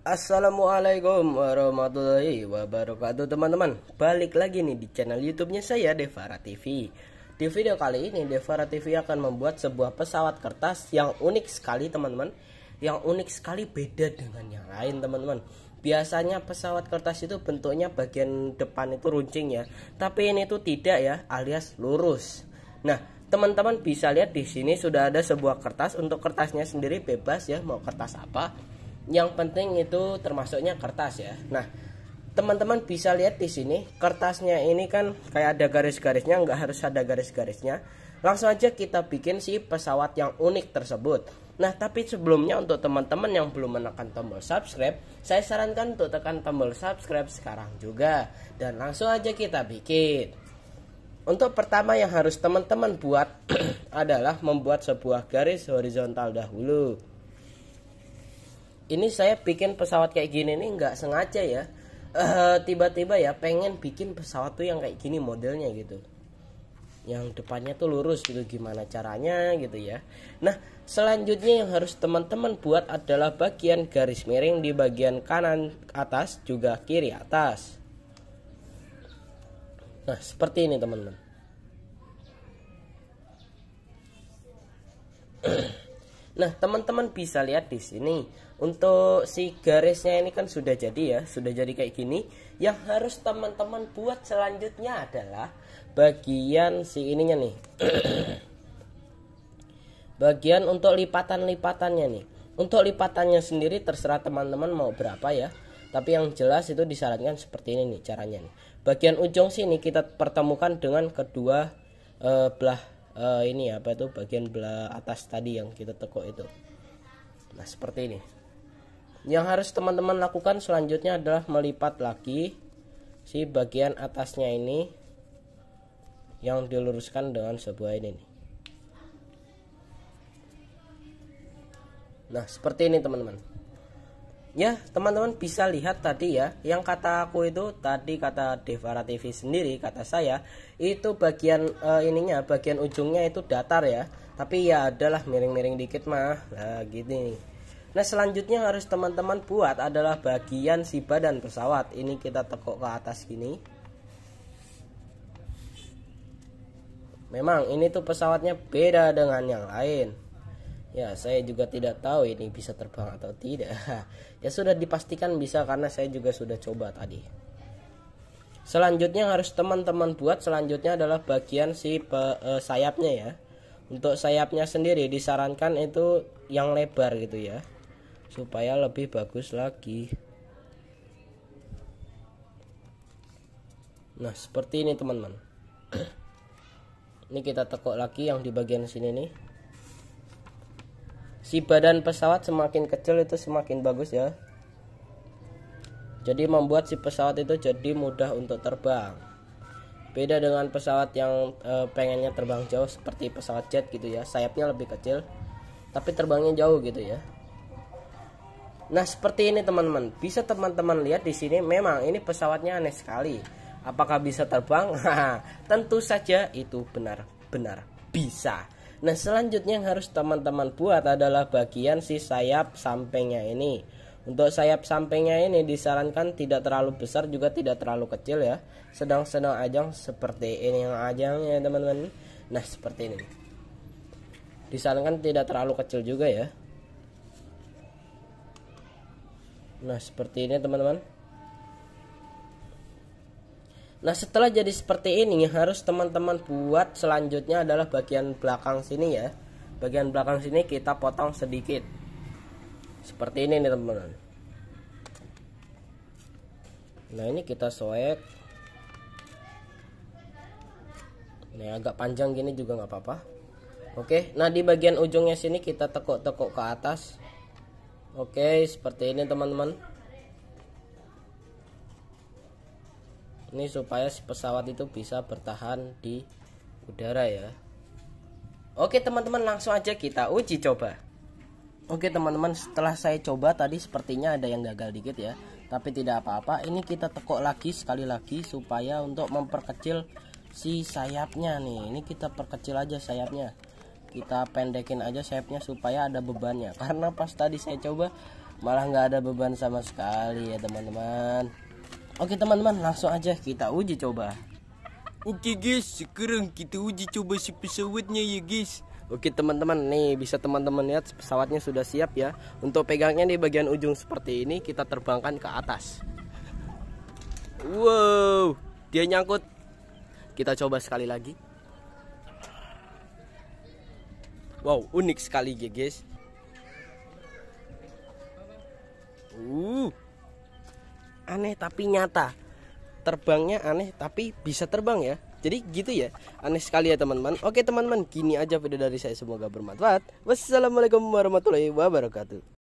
Assalamualaikum warahmatullahi wabarakatuh teman-teman Balik lagi nih di channel youtube-nya saya Devara TV Di video kali ini Devara TV akan membuat sebuah pesawat kertas yang unik sekali teman-teman Yang unik sekali beda dengan yang lain teman-teman Biasanya pesawat kertas itu bentuknya bagian depan itu runcing ya Tapi ini tuh tidak ya alias lurus Nah teman-teman bisa lihat di sini sudah ada sebuah kertas untuk kertasnya sendiri bebas ya mau kertas apa yang penting itu termasuknya kertas ya nah teman-teman bisa lihat di sini kertasnya ini kan kayak ada garis-garisnya nggak harus ada garis-garisnya langsung aja kita bikin si pesawat yang unik tersebut Nah, tapi sebelumnya untuk teman-teman yang belum menekan tombol subscribe, saya sarankan untuk tekan tombol subscribe sekarang juga. Dan langsung aja kita bikin. Untuk pertama yang harus teman-teman buat adalah membuat sebuah garis horizontal dahulu ini saya bikin pesawat kayak gini nih nggak sengaja ya eh, tiba-tiba ya pengen bikin pesawat tuh yang kayak gini modelnya gitu yang depannya tuh lurus gitu gimana caranya gitu ya nah selanjutnya yang harus teman-teman buat adalah bagian garis miring di bagian kanan atas juga kiri atas nah seperti ini teman-teman Nah, teman-teman bisa lihat di sini. Untuk si garisnya ini kan sudah jadi ya, sudah jadi kayak gini. Yang harus teman-teman buat selanjutnya adalah bagian si ininya nih. bagian untuk lipatan-lipatannya nih. Untuk lipatannya sendiri terserah teman-teman mau berapa ya. Tapi yang jelas itu disarankan seperti ini nih caranya nih. Bagian ujung sini kita pertemukan dengan kedua eh, belah uh, ini apa itu bagian belah atas tadi yang kita tekuk itu nah seperti ini yang harus teman-teman lakukan selanjutnya adalah melipat lagi si bagian atasnya ini yang diluruskan dengan sebuah ini nih. nah seperti ini teman-teman ya teman-teman bisa lihat tadi ya yang kata aku itu tadi kata Devara TV sendiri kata saya itu bagian uh, ininya bagian ujungnya itu datar ya tapi ya adalah miring-miring dikit mah nah gini nah selanjutnya harus teman-teman buat adalah bagian si badan pesawat ini kita tekuk ke atas gini memang ini tuh pesawatnya beda dengan yang lain Ya, saya juga tidak tahu ini bisa terbang atau tidak. Ya sudah dipastikan bisa karena saya juga sudah coba tadi. Selanjutnya harus teman-teman buat selanjutnya adalah bagian si pe, e, sayapnya ya. Untuk sayapnya sendiri disarankan itu yang lebar gitu ya. Supaya lebih bagus lagi. Nah, seperti ini teman-teman. ini kita tekuk lagi yang di bagian sini nih si badan pesawat semakin kecil itu semakin bagus ya jadi membuat si pesawat itu jadi mudah untuk terbang beda dengan pesawat yang e, pengennya terbang jauh seperti pesawat jet gitu ya sayapnya lebih kecil tapi terbangnya jauh gitu ya Nah seperti ini teman-teman Bisa teman-teman lihat di sini memang ini pesawatnya aneh sekali Apakah bisa terbang? Tentu saja itu benar-benar bisa Nah selanjutnya yang harus teman-teman buat adalah bagian si sayap sampingnya ini Untuk sayap sampingnya ini disarankan tidak terlalu besar juga tidak terlalu kecil ya Sedang-sedang ajang seperti ini yang ajang ya teman-teman Nah seperti ini Disarankan tidak terlalu kecil juga ya Nah seperti ini teman-teman Nah setelah jadi seperti ini harus teman-teman buat selanjutnya adalah bagian belakang sini ya Bagian belakang sini kita potong sedikit Seperti ini nih teman-teman Nah ini kita soek Ini agak panjang gini juga gak apa-apa Oke nah di bagian ujungnya sini kita tekuk-tekuk ke atas Oke seperti ini teman-teman ini supaya si pesawat itu bisa bertahan di udara ya oke teman-teman langsung aja kita uji coba oke teman-teman setelah saya coba tadi sepertinya ada yang gagal dikit ya tapi tidak apa-apa ini kita tekuk lagi sekali lagi supaya untuk memperkecil si sayapnya nih ini kita perkecil aja sayapnya kita pendekin aja sayapnya supaya ada bebannya karena pas tadi saya coba malah nggak ada beban sama sekali ya teman-teman Oke teman-teman langsung aja kita uji coba Oke guys sekarang kita uji coba si pesawatnya ya guys Oke teman-teman nih bisa teman-teman lihat pesawatnya sudah siap ya Untuk pegangnya di bagian ujung seperti ini kita terbangkan ke atas Wow dia nyangkut Kita coba sekali lagi Wow unik sekali ya guys Uh aneh tapi nyata terbangnya aneh tapi bisa terbang ya jadi gitu ya aneh sekali ya teman-teman oke teman-teman gini aja video dari saya semoga bermanfaat wassalamualaikum warahmatullahi wabarakatuh